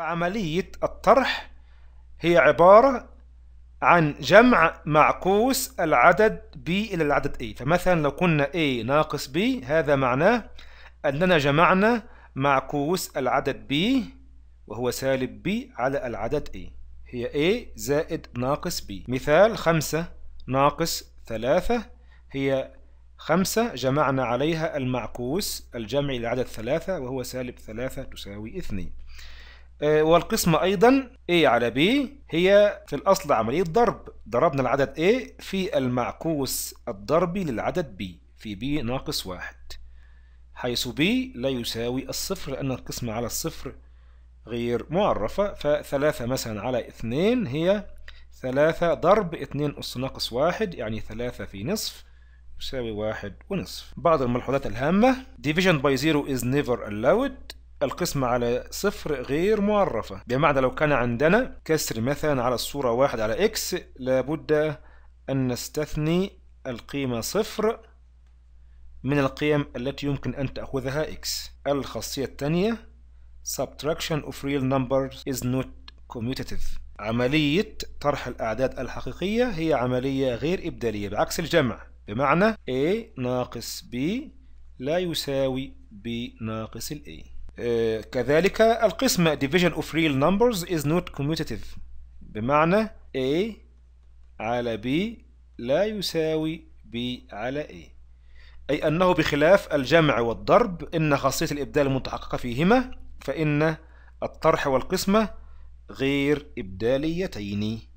عملية الطرح هي عبارة عن جمع معكوس العدد B إلى العدد A فمثلا لو قلنا A ناقص B هذا معناه أننا جمعنا معكوس العدد B وهو سالب B على العدد A هي A زائد ناقص B مثال خمسة ناقص ثلاثة هي خمسة جمعنا عليها المعكوس الجمعي لعدد ثلاثة وهو سالب ثلاثة تساوي اثنين آه، والقسمة أيضا A على B هي في الأصل عملية ضرب ضربنا العدد A في المعكوس الضربي للعدد B في B ناقص واحد حيث B لا يساوي الصفر لأن القسمة على الصفر غير معرفة فثلاثة مثلا على اثنين هي ثلاثة ضرب اثنين أس ناقص واحد يعني ثلاثة في نصف يساوي واحد ونصف بعض الملحوظات الهامة division by zero is never allowed القسمة على صفر غير معرفة بمعنى لو كان عندنا كسر مثلا على الصورة واحد على إكس لابد أن نستثني القيمة صفر من القيم التي يمكن أن تأخذها إكس الخاصية الثانية subtraction of real numbers is not commutative عملية طرح الأعداد الحقيقية هي عملية غير إبدالية بعكس الجمع بمعنى A ناقص B لا يساوي B ناقص A آه، كذلك القسم division of real numbers is not commutative بمعنى A على B لا يساوي B على A أي أنه بخلاف الجمع والضرب إن خاصية الإبدال المتحققة فيهما فإن الطرح والقسمة غير إبداليتين